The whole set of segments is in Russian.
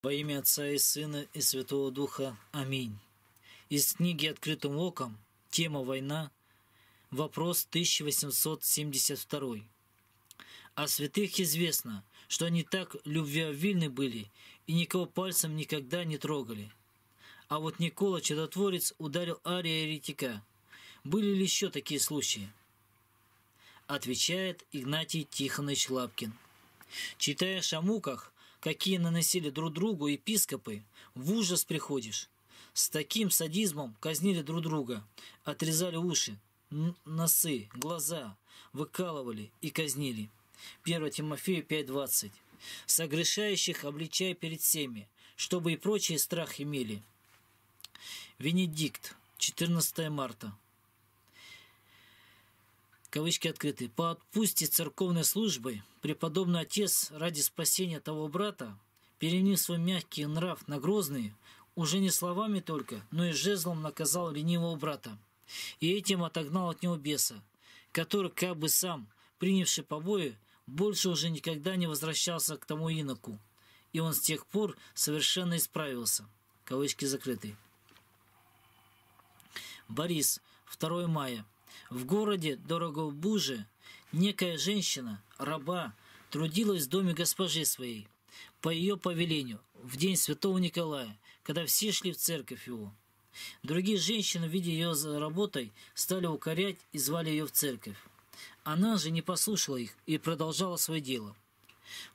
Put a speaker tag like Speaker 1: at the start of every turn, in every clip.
Speaker 1: Во имя Отца и Сына и Святого Духа. Аминь. Из книги «Открытым оком. Тема «Война». Вопрос 1872. О святых известно, что они так любвеобильны были и никого пальцем никогда не трогали. А вот Никола Чудотворец ударил Ария Еретика. Были ли еще такие случаи? Отвечает Игнатий Тихонович Лапкин. Читая о муках, какие наносили друг другу епископы, в ужас приходишь. С таким садизмом казнили друг друга, отрезали уши, носы, глаза, выкалывали и казнили. 1 Тимофею 5.20 «Согрешающих обличай перед всеми, чтобы и прочие страх имели». Венедикт, 14 марта кавычки открыты, по отпусте церковной службы преподобный отец ради спасения того брата, перенес свой мягкий нрав на грозный, уже не словами только, но и жезлом наказал ленивого брата. И этим отогнал от него беса, который, как бы сам, принявший побои, больше уже никогда не возвращался к тому иноку. И он с тех пор совершенно исправился. Кавычки закрыты. Борис, 2 мая в городе Дорогобуже некая женщина, раба, трудилась в доме госпожи своей, по ее повелению, в день святого Николая, когда все шли в церковь его. Другие женщины, видя ее за работой, стали укорять и звали ее в церковь. Она же не послушала их и продолжала свое дело.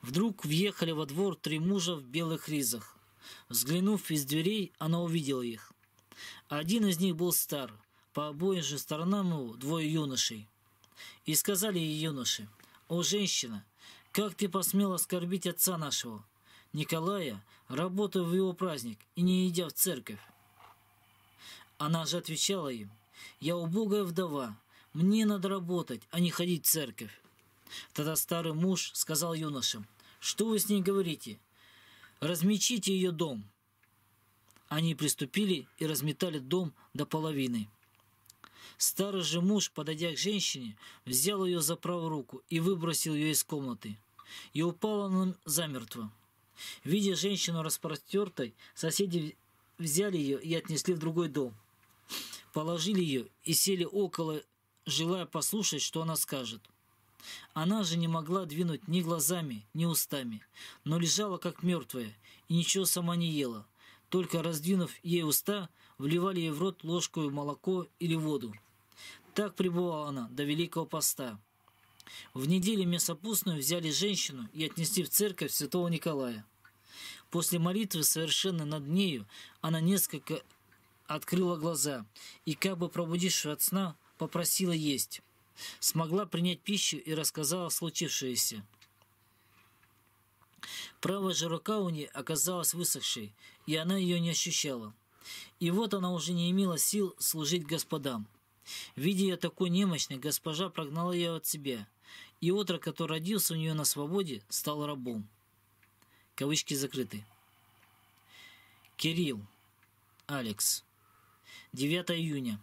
Speaker 1: Вдруг въехали во двор три мужа в белых ризах. Взглянув из дверей, она увидела их. Один из них был стар, по обоим же сторонам его двое юношей. И сказали ей юноши, «О, женщина, как ты посмела оскорбить отца нашего, Николая, работая в его праздник и не идя в церковь?» Она же отвечала им, «Я убогая вдова, мне надо работать, а не ходить в церковь». Тогда старый муж сказал юношам, «Что вы с ней говорите? Размечите ее дом». Они приступили и разметали дом до половины. Старый же муж, подойдя к женщине, взял ее за правую руку и выбросил ее из комнаты. И упала она замертво. Видя женщину распростертой, соседи взяли ее и отнесли в другой дом. Положили ее и сели около, желая послушать, что она скажет. Она же не могла двинуть ни глазами, ни устами, но лежала как мертвая и ничего сама не ела только раздвинув ей уста, вливали ей в рот ложку молоко или воду. Так пребывала она до Великого Поста. В неделю мясопустную взяли женщину и отнесли в церковь святого Николая. После молитвы совершенно над нею она несколько открыла глаза и, как бы пробудившись от сна, попросила есть. Смогла принять пищу и рассказала случившееся. Правая же рука у нее оказалась высохшей, и она ее не ощущала. И вот она уже не имела сил служить господам. Видя ее такой немощной, госпожа прогнала ее от себя, и отрок, который родился у нее на свободе, стал рабом. Кавычки закрыты. Кирилл. Алекс. 9 июня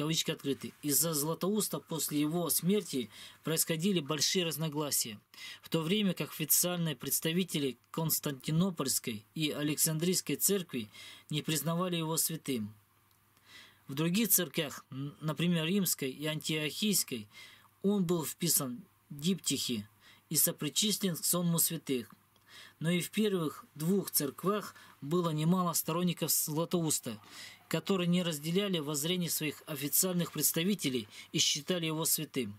Speaker 1: кавычки открыты, из-за Златоуста после его смерти происходили большие разногласия, в то время как официальные представители Константинопольской и Александрийской церкви не признавали его святым. В других церквях, например, римской и антиохийской, он был вписан в диптихи и сопричислен к сонму святых. Но и в первых двух церквах – было немало сторонников Златоуста, которые не разделяли воззрение своих официальных представителей и считали его святым.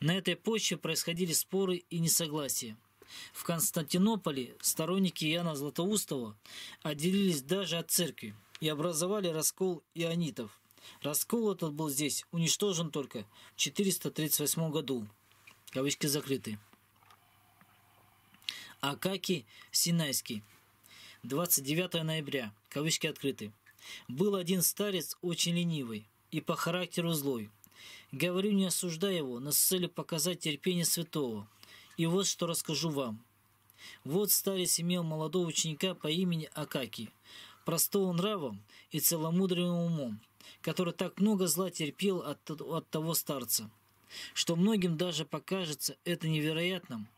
Speaker 1: На этой почве происходили споры и несогласия. В Константинополе сторонники Иоанна Златоустова отделились даже от церкви и образовали раскол ионитов. Раскол этот был здесь уничтожен только в 438 году. Кавычки закрыты. Акаки Синайский 29 ноября, кавычки открыты. Был один старец очень ленивый и по характеру злой. Говорю, не осуждая его, но с целью показать терпение святого. И вот что расскажу вам. Вот старец имел молодого ученика по имени Акаки, простого нравом и целомудренным умом, который так много зла терпел от, от того старца, что многим даже покажется это невероятным,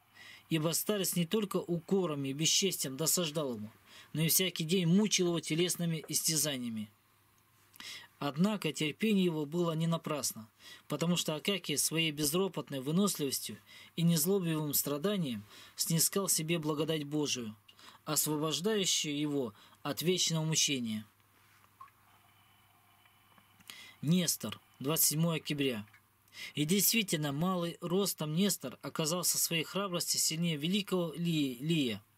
Speaker 1: ибо старец не только укорами и бесчестием досаждал ему, но и всякий день мучил его телесными истязаниями. Однако терпение его было не напрасно, потому что Акакий своей безропотной выносливостью и незлобивым страданием снискал себе благодать Божию, освобождающую его от вечного мучения. Нестор, 27 октября. И действительно, малый ростом Нестор оказался своей храбрости сильнее великого Ли Лия –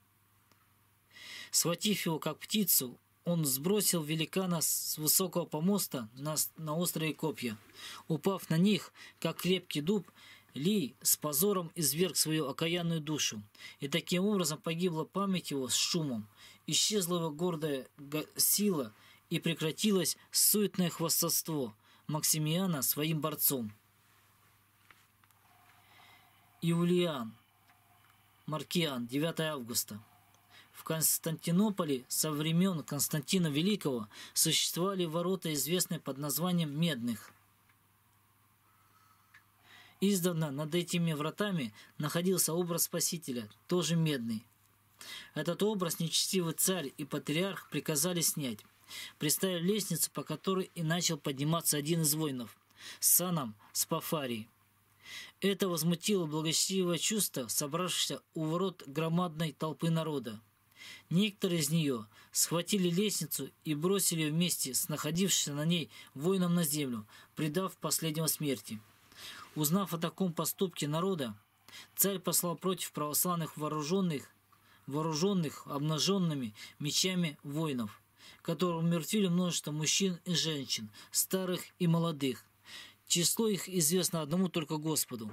Speaker 1: Схватив его как птицу, он сбросил великана с высокого помоста на, на острые копья. Упав на них, как крепкий дуб, ли с позором изверг свою окаянную душу, и таким образом погибла память его с шумом, исчезла его гордая сила и прекратилось суетное хвастовство Максимиана своим борцом. Иулиан, Маркиан, 9 августа. В Константинополе со времен Константина Великого существовали ворота, известные под названием «Медных». Издавна над этими вратами находился образ Спасителя, тоже медный. Этот образ нечестивый царь и патриарх приказали снять. Приставили лестницу, по которой и начал подниматься один из воинов – с саном с Пафарией. Это возмутило благочестивое чувство, собравшееся у ворот громадной толпы народа. Некоторые из нее схватили лестницу и бросили вместе с находившимся на ней воином на землю, предав последнего смерти. Узнав о таком поступке народа, царь послал против православных вооруженных, вооруженных обнаженными мечами воинов, которые умертвили множество мужчин и женщин, старых и молодых. Число их известно одному только Господу.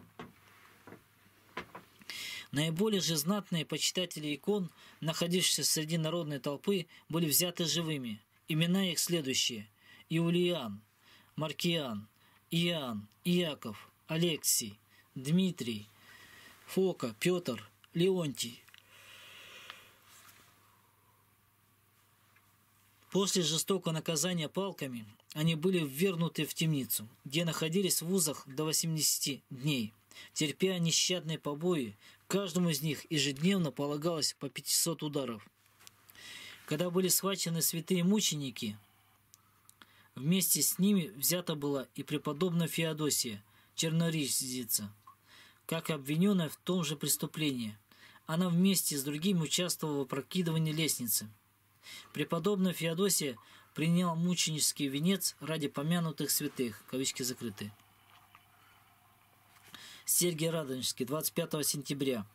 Speaker 1: Наиболее же знатные почитатели икон, находившиеся среди народной толпы, были взяты живыми. Имена их следующие. Иулиан, Маркиан, Иоанн, Иаков, Алексий, Дмитрий, Фока, Петр, Леонтий. После жестокого наказания палками они были ввернуты в темницу, где находились в вузах до 80 дней, терпя нещадные побои, Каждому из них ежедневно полагалось по 500 ударов. Когда были схвачены святые мученики, вместе с ними взята была и преподобная Феодосия, черноризица, как обвиненная в том же преступлении. Она вместе с другими участвовала в прокидывании лестницы. Преподобная Феодосия приняла мученический венец ради помянутых святых, кавычки закрыты. Сергий Радонежский 25 сентября.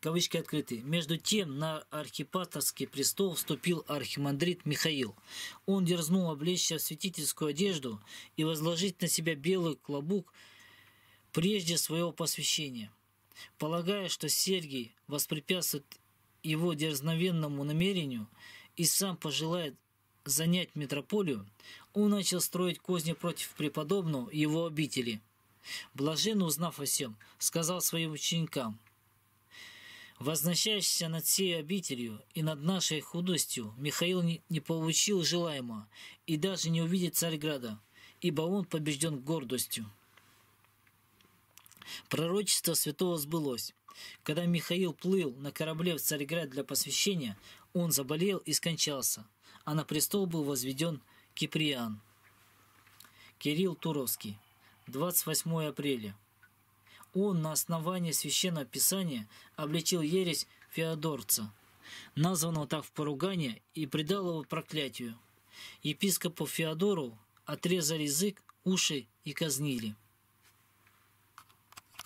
Speaker 1: Кавычки открыты. Между тем на архипаторский престол вступил архимандрит Михаил. Он дерзнул облечься в святительскую одежду и возложить на себя белый клобук прежде своего посвящения. Полагая, что Сергий воспрепятствует его дерзновенному намерению и сам пожелает занять метрополию, он начал строить козни против преподобного его обители – Блажен, узнав о всем, сказал своим ученикам, «Возначаешься над сей обителью и над нашей худостью, Михаил не получил желаемого и даже не увидит Царьграда, ибо он побежден гордостью». Пророчество святого сбылось. Когда Михаил плыл на корабле в Царьград для посвящения, он заболел и скончался, а на престол был возведен Киприан. Кирилл Туровский 28 апреля. Он на основании Священного Писания обличил ересь Феодорца, названного так в поругание, и предал его проклятию. Епископу Феодору отрезали язык, уши и казнили.